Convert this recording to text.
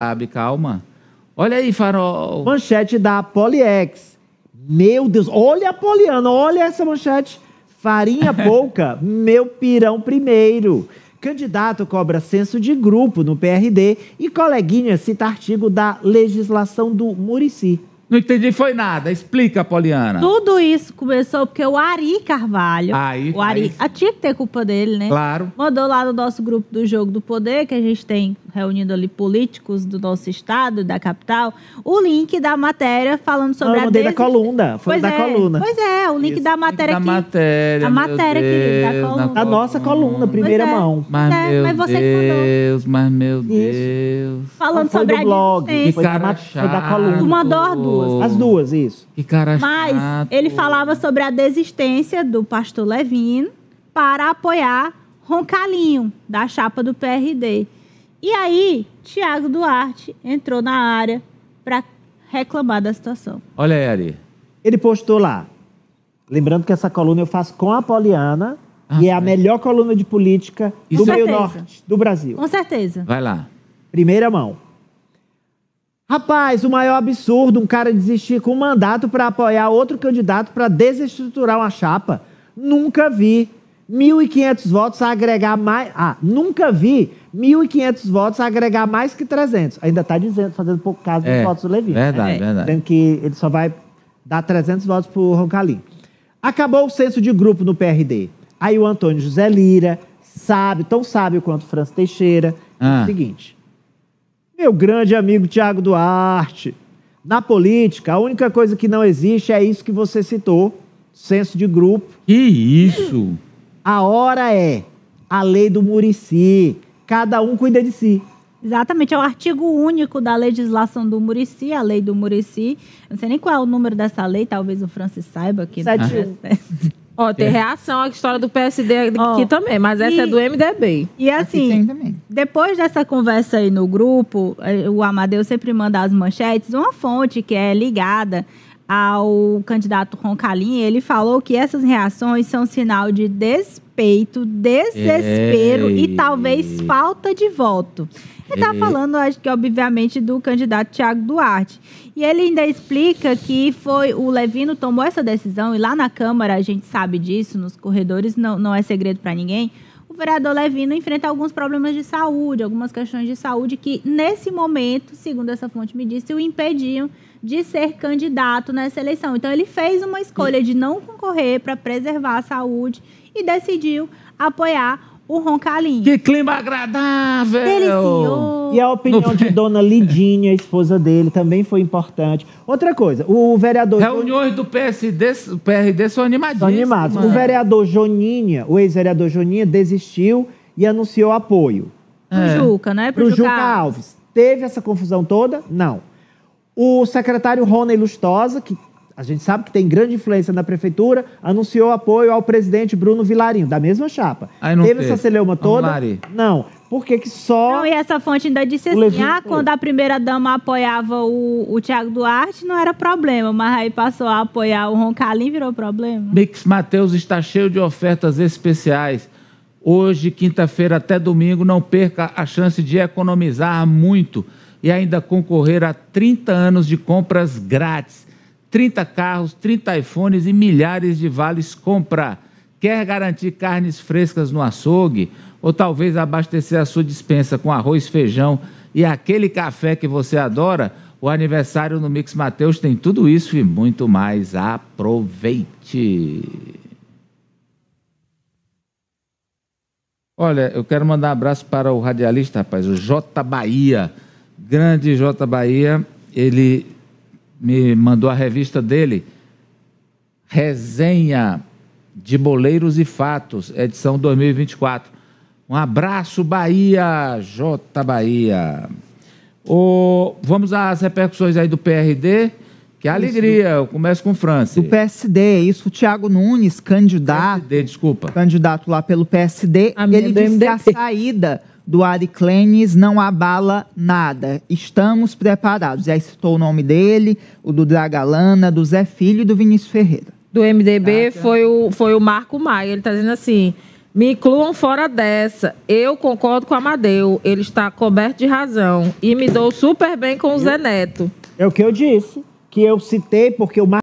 abre, calma. Olha aí, Farol. Manchete da Poliex. Meu Deus, olha a Poliana, olha essa manchete. Farinha pouca, meu pirão primeiro. Candidato cobra censo de grupo no PRD e coleguinha cita artigo da legislação do Murici. Não entendi, foi nada. Explica, Poliana. Tudo isso começou porque o Ari Carvalho. Aí, o Ari, aí. A, ah, tinha que ter culpa dele, né? Claro. Mandou lá no nosso grupo do Jogo do Poder, que a gente tem reunindo ali políticos do nosso estado, da capital, o link da matéria falando sobre Não, eu mandei a desist... da coluna, foi pois da é, coluna. Pois é, o link Isso. da matéria aqui. Da matéria, a matéria aqui, da coluna. A nossa coluna, primeira é, mão. É, mas, é, meu mas você Deus, que mandou. mas meu Deus. Isso. Falando sobre a blog, Foi cara. da, foi da coluna. Tu mandou as duas. As duas, isso. Que cara Mas ele falava sobre a desistência do pastor Levin para apoiar Roncalinho, da chapa do PRD. E aí, Tiago Duarte entrou na área para reclamar da situação. Olha aí, Ari. Ele postou lá. Lembrando que essa coluna eu faço com a Poliana ah, e é a é. melhor coluna de política do meio norte do Brasil. Com certeza. Vai lá. Primeira mão. Rapaz, o maior absurdo um cara desistir com um mandato para apoiar outro candidato para desestruturar uma chapa. Nunca vi. 1.500 votos a agregar mais. Ah, nunca vi 1.500 votos a agregar mais que 300. Ainda está dizendo, fazendo pouco caso dos é, votos do Levi. Verdade, é, verdade. Dizendo que ele só vai dar 300 votos para o Roncalim. Acabou o censo de grupo no PRD. Aí o Antônio José Lira, sabe, tão sábio quanto o França Teixeira, ah. é o seguinte. Meu grande amigo Tiago Duarte, na política, a única coisa que não existe é isso que você citou, censo de grupo. Que isso! A hora é a lei do Murici. Cada um cuida de si. Exatamente, é o artigo único da legislação do Murici, a lei do Murici. Não sei nem qual é o número dessa lei, talvez o Francis saiba aqui. Sete. É Ó, oh, tem é. reação à história do PSD aqui oh, também, mas essa é e, é do MDB. E assim, depois dessa conversa aí no grupo, eh, o Amadeu sempre manda as manchetes, uma fonte que é ligada ao candidato Roncalin, ele falou que essas reações são sinal de despeito, desespero Ei. e talvez falta de voto. Ele está falando, acho que obviamente, do candidato Tiago Duarte. E ele ainda explica que foi o Levino tomou essa decisão, e lá na Câmara a gente sabe disso, nos corredores não, não é segredo para ninguém. O vereador Levino enfrenta alguns problemas de saúde, algumas questões de saúde que, nesse momento, segundo essa fonte me disse, o impediam de ser candidato nessa eleição. Então, ele fez uma escolha de não concorrer para preservar a saúde e decidiu apoiar o Roncalinho. Que clima agradável! Delicioso! E a opinião de Dona Lidinha, a esposa dele, também foi importante. Outra coisa, o vereador... Reuniões do PSD, PRD são animadíssimas. São O vereador Joninha, o ex-vereador Joninha, desistiu e anunciou apoio. Pro é. Juca, né? Pro, Pro Juca Alves. Alves. Teve essa confusão toda? Não. O secretário Rony Lustosa, que a gente sabe que tem grande influência na prefeitura, anunciou apoio ao presidente Bruno Vilarinho, da mesma chapa. Aí não teve, teve. essa celeuma toda? Não. Por que, que só. Não, e essa fonte ainda disse assim: ah, quando a primeira dama apoiava o, o Tiago Duarte, não era problema, mas aí passou a apoiar o Roncalim, virou problema. Mix Mateus está cheio de ofertas especiais. Hoje, quinta-feira até domingo, não perca a chance de economizar muito e ainda concorrer a 30 anos de compras grátis, 30 carros, 30 iPhones e milhares de vales compra. Quer garantir carnes frescas no açougue? Ou talvez abastecer a sua dispensa com arroz, feijão e aquele café que você adora? O aniversário no Mix Mateus tem tudo isso e muito mais. Aproveite! Olha, eu quero mandar um abraço para o radialista, rapaz, o J Bahia grande J. Bahia, ele me mandou a revista dele, Resenha de Boleiros e Fatos, edição 2024. Um abraço, Bahia, J. Bahia. O, vamos às repercussões aí do PRD. Que é alegria, eu começo com França. Do PSD, é isso, o Tiago Nunes, candidato. PSD, desculpa. Candidato lá pelo PSD, a ele disse que a saída do Ari Clenis não abala nada. Estamos preparados. Já citou o nome dele, o do Dragalana, do Zé Filho e do Vinícius Ferreira. Do MDB foi o, foi o Marco Maia. Ele está dizendo assim: me incluam fora dessa. Eu concordo com o Amadeu. Ele está coberto de razão. E me dou super bem com o Zé Neto. É o que eu disse, que eu citei porque o Marco.